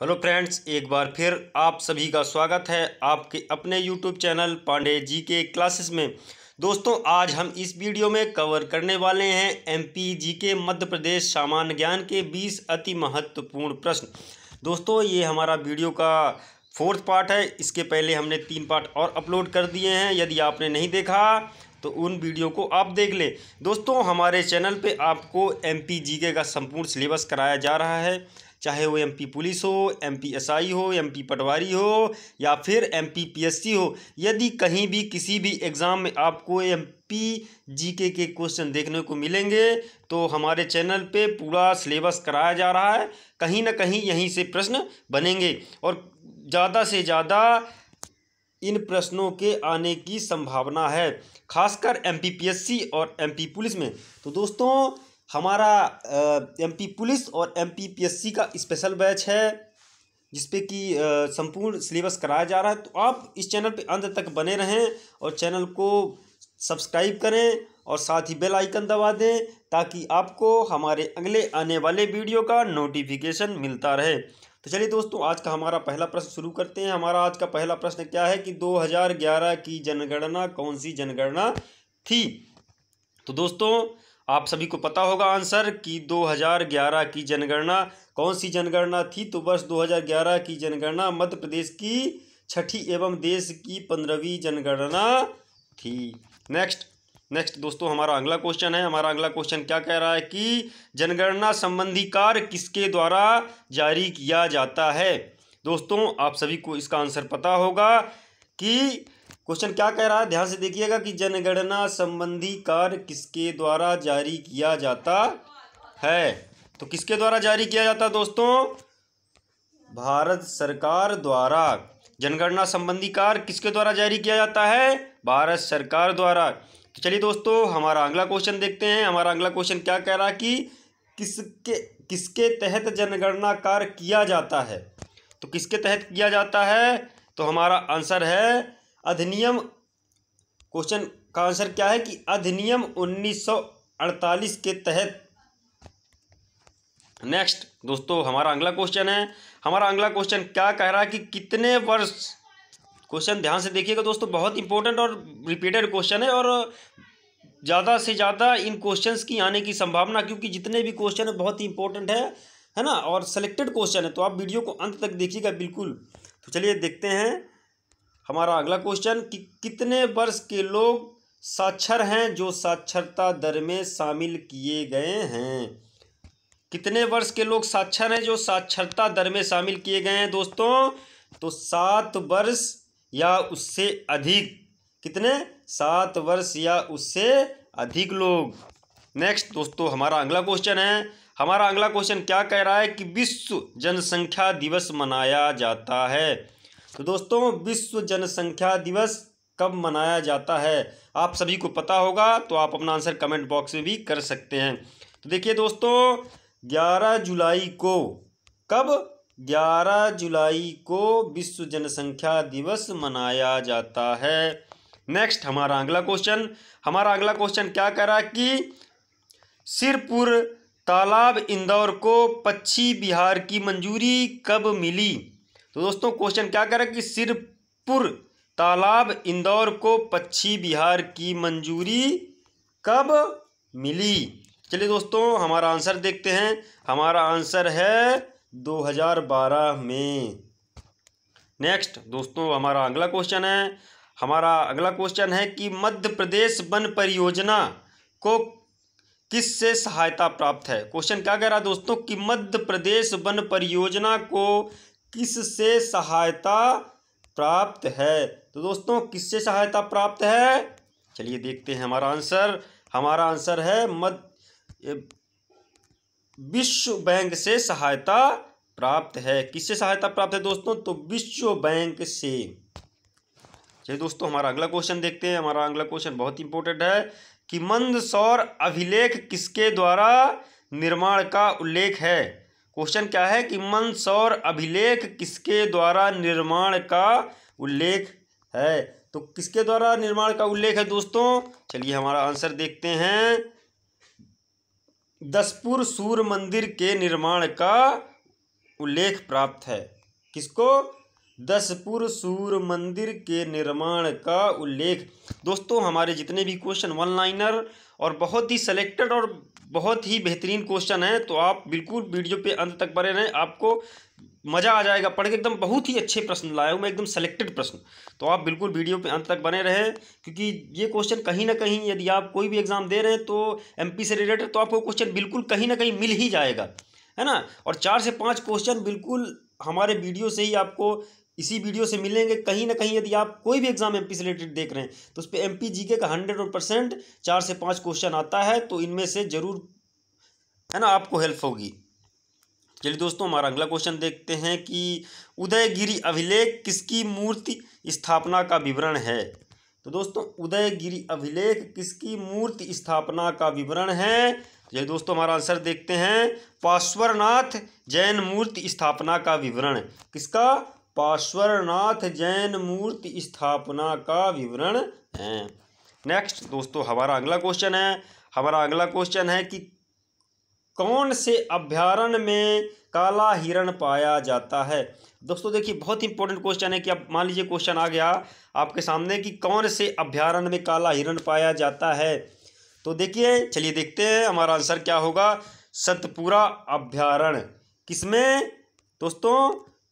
hello friends एक बार फिर आप सभी का स्वागत है आपके अपने यूट्यूब चैनल पांडे जी के क्लासेस में दोस्तों आज हम इस वीडियो में कवर करने वाले हैं एमपी जी के मध्य प्रदेश सामान्य ज्ञान के 20 अति महत्वपूर्ण प्रश्न दोस्तों ये हमारा वीडियो का फोर्थ पार्ट है इसके पहले हमने तीन पार्ट और अपलोड कर दिए हैं यदि आपने नहीं देखा तो उन वीडियो को आप देख लें दोस्तों हमारे चैनल पे आपको एम का संपूर्ण सिलेबस कराया जा रहा है चाहे वो एमपी पुलिस हो एमपी एसआई हो एमपी पटवारी हो या फिर एमपी पीएससी हो यदि कहीं भी किसी भी एग्ज़ाम में आपको एम पी जीके के क्वेश्चन देखने को मिलेंगे तो हमारे चैनल पे पूरा सिलेबस कराया जा रहा है कहीं ना कहीं यहीं से प्रश्न बनेंगे और ज़्यादा से ज़्यादा इन प्रश्नों के आने की संभावना है खासकर एमपीपीएससी और एमपी पुलिस में तो दोस्तों हमारा एमपी पुलिस और एस सी का स्पेशल बैच है जिसपे कि संपूर्ण सिलेबस कराया जा रहा है तो आप इस चैनल पे अंत तक बने रहें और चैनल को सब्सक्राइब करें और साथ ही बेल आइकन दबा दें ताकि आपको हमारे अगले आने वाले वीडियो का नोटिफिकेशन मिलता रहे तो चलिए दोस्तों आज का हमारा पहला प्रश्न शुरू करते हैं हमारा आज का पहला प्रश्न क्या है कि 2011 की जनगणना कौन सी जनगणना थी तो दोस्तों आप सभी को पता होगा आंसर कि 2011 की जनगणना कौन सी जनगणना थी तो वर्ष 2011 की जनगणना मध्य प्रदेश की छठी एवं देश की पंद्रहवीं जनगणना थी नेक्स्ट नेक्स्ट दोस्तों हमारा अगला क्वेश्चन है हमारा अगला क्वेश्चन क्या कह रहा है कि जनगणना संबंधी कार्य किसके द्वारा जारी किया जाता है दोस्तों आप सभी को इसका आंसर पता होगा कि क्वेश्चन क्या कह रहा है ध्यान से देखिएगा कि जनगणना संबंधी कार्य किसके द्वारा जारी किया जाता है तो किसके द्वारा जारी किया जाता है दोस्तों भारत सरकार द्वारा जनगणना संबंधी कार्य किसके द्वारा जारी किया जाता है भारत सरकार द्वारा तो चलिए दोस्तों हमारा अगला क्वेश्चन देखते हैं हमारा अगला क्वेश्चन क्या कह रहा है कि किसके किसके तहत जनगणना कार्य किया जाता है तो किसके तहत किया जाता है तो हमारा आंसर है अधिनियम क्वेश्चन का आंसर क्या है कि अधिनियम 1948 के तहत नेक्स्ट दोस्तों हमारा अगला क्वेश्चन है हमारा अगला क्वेश्चन क्या कह रहा है कि कितने वर्ष क्वेश्चन ध्यान से देखिएगा दोस्तों बहुत इंपॉर्टेंट और रिपीटेड क्वेश्चन है और ज़्यादा से ज़्यादा इन क्वेश्चंस की आने की संभावना क्योंकि जितने भी क्वेश्चन है बहुत ही इंपॉर्टेंट है है ना और सेलेक्टेड क्वेश्चन है तो आप वीडियो को अंत तक देखिएगा बिल्कुल तो चलिए देखते हैं हमारा अगला क्वेश्चन कि कितने वर्ष के लोग साक्षर हैं जो साक्षरता दर में शामिल किए गए हैं कितने वर्ष के लोग साक्षर हैं जो साक्षरता दर में शामिल किए गए हैं दोस्तों तो सात वर्ष या उससे अधिक कितने सात वर्ष या उससे अधिक लोग नेक्स्ट दोस्तों हमारा अगला क्वेश्चन है हमारा अगला क्वेश्चन क्या कह रहा है कि विश्व जनसंख्या दिवस मनाया जाता है तो दोस्तों विश्व जनसंख्या दिवस कब मनाया जाता है आप सभी को पता होगा तो आप अपना आंसर कमेंट बॉक्स में भी कर सकते हैं तो देखिए दोस्तों 11 जुलाई को कब 11 जुलाई को विश्व जनसंख्या दिवस मनाया जाता है नेक्स्ट हमारा अगला क्वेश्चन हमारा अगला क्वेश्चन क्या करा कि सिरपुर तालाब इंदौर को पच्छी बिहार की मंजूरी कब मिली तो दोस्तों क्वेश्चन क्या करें कि सिरपुर तालाब इंदौर को पक्षी बिहार की मंजूरी कब मिली चलिए दोस्तों हमारा आंसर देखते हैं हमारा आंसर है 2012 में नेक्स्ट दोस्तों हमारा अगला क्वेश्चन है हमारा अगला क्वेश्चन है कि मध्य प्रदेश वन परियोजना को किससे सहायता प्राप्त है क्वेश्चन क्या कह रहा है दोस्तों कि मध्य प्रदेश वन परियोजना को किससे सहायता प्राप्त है तो दोस्तों किससे सहायता प्राप्त है चलिए देखते हैं हमारा आंसर हमारा आंसर है मध्य विश्व बैंक से सहायता प्राप्त है किससे सहायता प्राप्त है दोस्तों तो विश्व बैंक से चलिए दोस्तों हमारा अगला क्वेश्चन देखते हैं हमारा अगला क्वेश्चन बहुत इंपॉर्टेंट है कि मंदसौर अभिलेख किसके द्वारा निर्माण का उल्लेख है क्वेश्चन क्या है कि मंदसौर अभिलेख किसके द्वारा निर्माण का उल्लेख है तो किसके द्वारा निर्माण का उल्लेख है दोस्तों चलिए हमारा आंसर देखते हैं दसपुर सूर्य मंदिर के निर्माण का उल्लेख प्राप्त है किसको दसपुर सूर्य मंदिर के निर्माण का उल्लेख दोस्तों हमारे जितने भी क्वेश्चन वन लाइनर और बहुत ही सेलेक्टेड और बहुत ही बेहतरीन क्वेश्चन हैं तो आप बिल्कुल वीडियो पे अंत तक बने रहें आपको मज़ा आ जाएगा पढ़ के एकदम बहुत ही अच्छे प्रश्न लाया हूँ मैं एकदम सेलेक्टेड प्रश्न तो आप बिल्कुल वीडियो पे अंत तक बने रहें क्योंकि ये क्वेश्चन कहीं ना कहीं यदि आप कोई भी एग्ज़ाम दे रहे हैं तो एम से रिलेटेड तो आपको क्वेश्चन बिल्कुल कहीं ना कहीं मिल ही जाएगा है ना और चार से पाँच क्वेश्चन बिल्कुल हमारे वीडियो से ही आपको इसी वीडियो से मिलेंगे कहीं ना कहीं यदि आप कोई भी एग्जाम एमपी से रिलेटेड देख रहे हैं तो उस पर एम पी जी के का हंड्रेड परसेंट चार से पांच क्वेश्चन आता है तो इनमें से ज़रूर है ना आपको हेल्प होगी चलिए दोस्तों हमारा अगला क्वेश्चन देखते हैं कि उदयगिरी अभिलेख किसकी मूर्ति स्थापना का विवरण है तो दोस्तों उदयगिरी अभिलेख किसकी मूर्ति स्थापना का विवरण है चलिए दोस्तों हमारा आंसर देखते हैं पाश्वरनाथ जैन मूर्ति स्थापना का विवरण किसका पार्श्वरनाथ जैन मूर्ति स्थापना का विवरण है नेक्स्ट दोस्तों हमारा अगला क्वेश्चन है हमारा अगला क्वेश्चन है कि कौन से अभ्यारण में काला हिरण पाया जाता है दोस्तों देखिए बहुत इंपॉर्टेंट क्वेश्चन है कि अब मान लीजिए क्वेश्चन आ गया आपके सामने कि कौन से अभ्यारण में काला हिरण पाया जाता है तो देखिए चलिए देखते हैं हमारा आंसर क्या होगा सतपुरा अभ्यारण किसमें दोस्तों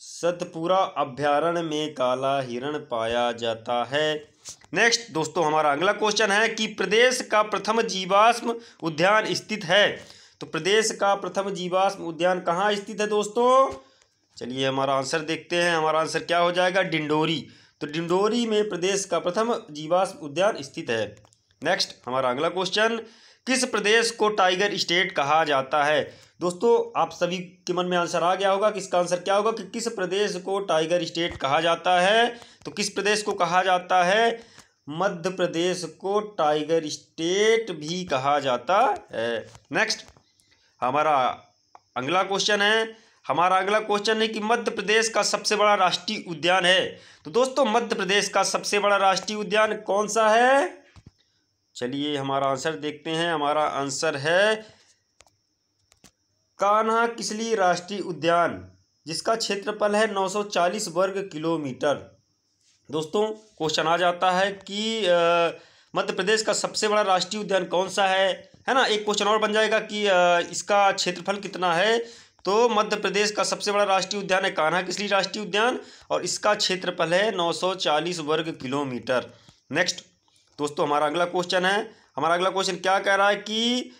सतपुरा अभ्यारण्य में काला हिरण पाया जाता है नेक्स्ट दोस्तों हमारा अगला क्वेश्चन है कि प्रदेश का प्रथम जीवाश्म उद्यान स्थित है तो प्रदेश का प्रथम जीवाश्म उद्यान कहाँ स्थित है दोस्तों चलिए हमारा आंसर देखते हैं हमारा आंसर क्या हो जाएगा डिंडोरी तो डिंडोरी में प्रदेश का प्रथम जीवाश्म उद्यान स्थित है नेक्स्ट हमारा अगला क्वेश्चन किस प्रदेश को टाइगर स्टेट कहा जाता है दोस्तों आप सभी के मन में आंसर आ गया होगा कि इसका आंसर क्या होगा कि किस प्रदेश को टाइगर स्टेट कहा जाता है तो किस प्रदेश को कहा जाता है मध्य प्रदेश को टाइगर स्टेट भी कहा जाता है नेक्स्ट हमारा अगला क्वेश्चन है हमारा अगला क्वेश्चन है कि मध्य प्रदेश का सबसे बड़ा राष्ट्रीय उद्यान है तो दोस्तों मध्य प्रदेश का सबसे बड़ा राष्ट्रीय उद्यान कौन सा है चलिए हमारा आंसर देखते हैं हमारा आंसर है कान्हा किसली राष्ट्रीय उद्यान जिसका क्षेत्रफल है 940 वर्ग किलोमीटर दोस्तों क्वेश्चन आ जाता है कि मध्य प्रदेश का सबसे बड़ा राष्ट्रीय उद्यान कौन सा है है ना एक क्वेश्चन और बन जाएगा कि आ, इसका क्षेत्रफल कितना है तो मध्य प्रदेश का सबसे बड़ा राष्ट्रीय उद्यान है कान्हा किसली राष्ट्रीय उद्यान और इसका क्षेत्रफल है नौ वर्ग किलोमीटर नेक्स्ट दोस्तों हमारा अगला क्वेश्चन है हमारा अगला क्वेश्चन क्या कह रहा है कि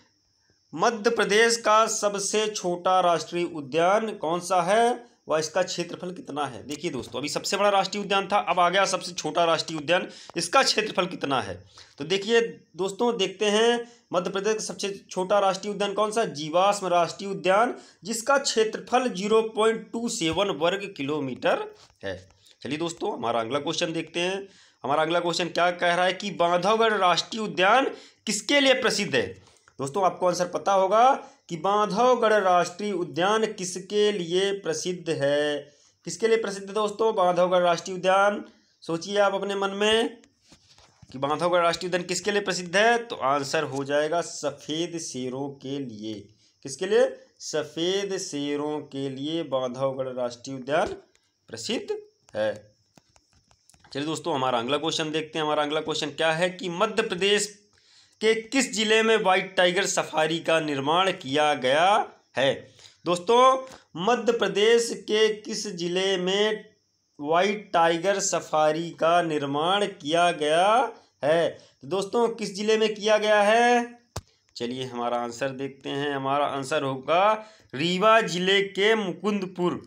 मध्य प्रदेश का सबसे छोटा राष्ट्रीय उद्यान कौन सा है व इसका क्षेत्रफल कितना है देखिए दोस्तों अभी सबसे बड़ा राष्ट्रीय उद्यान था अब आ गया सबसे छोटा राष्ट्रीय उद्यान इसका क्षेत्रफल कितना है तो देखिए दोस्तों देखते हैं मध्य प्रदेश का सबसे छोटा राष्ट्रीय उद्यान कौन सा जीवाश्म राष्ट्रीय उद्यान जिसका क्षेत्रफल जीरो पॉइंट टू सेवन वर्ग किलोमीटर है चलिए दोस्तों हमारा अगला क्वेश्चन देखते हैं हमारा अगला क्वेश्चन क्या कह रहा है कि बांधवगढ़ राष्ट्रीय उद्यान किसके लिए प्रसिद्ध है दोस्तों आपको आंसर पता होगा कि बांधवगढ़ राष्ट्रीय उद्यान किसके लिए प्रसिद्ध है किसके लिए प्रसिद्ध दोस्तों बांधवगढ़ राष्ट्रीय उद्यान सोचिए आप अपने मन में कि बांधवगढ़ राष्ट्रीय उद्यान किसके लिए प्रसिद्ध है तो आंसर हो जाएगा सफ़ेद शेरों के लिए किसके लिए सफ़ेद शेरों के लिए बांधवगढ़ राष्ट्रीय उद्यान प्रसिद्ध है चलिए दोस्तों हमारा अगला क्वेश्चन देखते हैं हमारा अगला क्वेश्चन क्या है कि मध्य प्रदेश के किस जिले में वाइट टाइगर सफारी का निर्माण किया गया है दोस्तों मध्य प्रदेश के किस जिले में वाइट टाइगर सफारी का निर्माण किया गया है तो दोस्तों किस जिले में किया गया है चलिए हमारा आंसर देखते हैं हमारा आंसर होगा रीवा जिले के मुकुंदपुर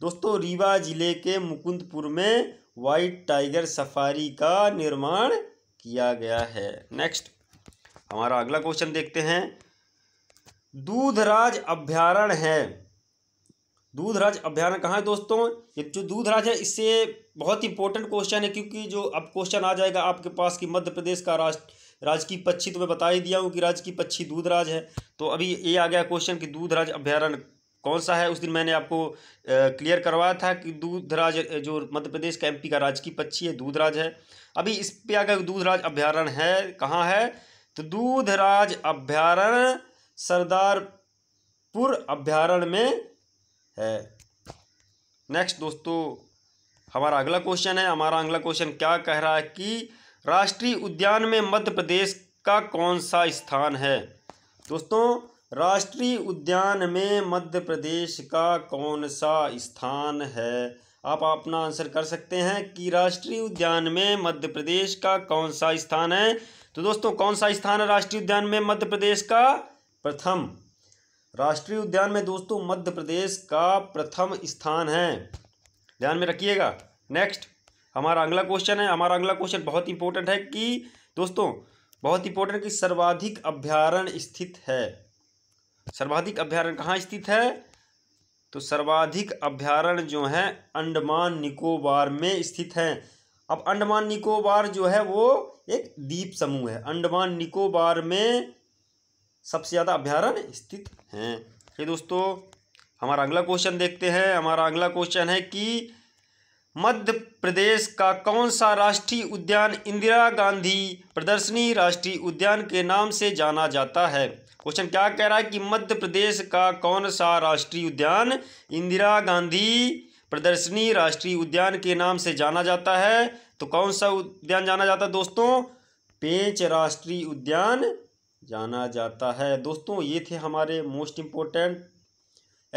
दोस्तों रीवा जिले के मुकुंदपुर में वाइट टाइगर सफारी का निर्माण किया गया है नेक्स्ट हमारा अगला क्वेश्चन देखते हैं दूधराज अभ्यारण है दूधराज अभ्यारण कहाँ है दोस्तों ये जो दूधराज है इससे बहुत इंपॉर्टेंट क्वेश्चन है क्योंकि जो अब क्वेश्चन आ जाएगा आपके पास कि मध्य प्रदेश का राष्ट्र राजकीय पक्षी तो मैं बता ही दिया हूँ कि राजकीय पक्षी दूधराज है तो अभी ये आ गया क्वेश्चन कि दूधराज अभ्यारण कौन सा है उस दिन मैंने आपको क्लियर करवाया था कि दूध राज जो मध्य प्रदेश का एमपी का राजकीय पक्षी है दूध राज है अभी इस पे आगे दूध राज अभ्यारण्य है कहाँ है तो दूध राज अभ्यारण्य सरदारपुर अभ्यारण्य में है नेक्स्ट दोस्तों हमारा अगला क्वेश्चन है हमारा अगला क्वेश्चन क्या कह रहा है कि राष्ट्रीय उद्यान में मध्य प्रदेश का कौन सा स्थान है दोस्तों राष्ट्रीय उद्यान में मध्य प्रदेश का कौन सा स्थान है आप अपना आंसर कर सकते हैं कि राष्ट्रीय उद्यान में मध्य प्रदेश का कौन सा स्थान है तो दोस्तों कौन सा स्थान है राष्ट्रीय उद्यान में मध्य प्रदेश का प्रथम राष्ट्रीय उद्यान में दोस्तों मध्य प्रदेश का प्रथम स्थान है ध्यान में रखिएगा नेक्स्ट हमारा अगला क्वेश्चन है हमारा अगला क्वेश्चन बहुत इंपॉर्टेंट है कि दोस्तों बहुत इंपॉर्टेंट कि सर्वाधिक अभ्यारण स्थित है सर्वाधिक अभ्यारण्य कहाँ स्थित है तो सर्वाधिक अभ्यारण्य जो है अंडमान निकोबार में स्थित है अब अंडमान निकोबार जो है वो एक द्वीप समूह है अंडमान निकोबार में सबसे ज़्यादा अभ्यारण्य स्थित हैं ये दोस्तों हमारा अगला क्वेश्चन देखते हैं हमारा अगला क्वेश्चन है कि मध्य प्रदेश का कौन सा राष्ट्रीय उद्यान इंदिरा गांधी प्रदर्शनी राष्ट्रीय उद्यान के नाम से जाना जाता है क्वेश्चन क्या कह रहा है कि मध्य प्रदेश का कौन सा राष्ट्रीय उद्यान इंदिरा गांधी प्रदर्शनी राष्ट्रीय उद्यान के नाम से जाना जाता है तो कौन सा उद्यान जाना जाता है दोस्तों पेंच राष्ट्रीय उद्यान जाना जाता है दोस्तों ये थे हमारे most important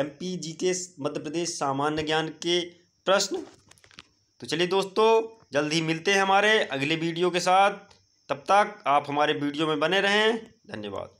M P G K Madhya प्रदेश सामान्य ज्ञान के प्रश्न तो चलिए दोस्तों जल्द ही मिलते हैं हमारे अगले वीडियो के साथ तब तक आप हमारे वीडियो में बने रहें धन्यवाद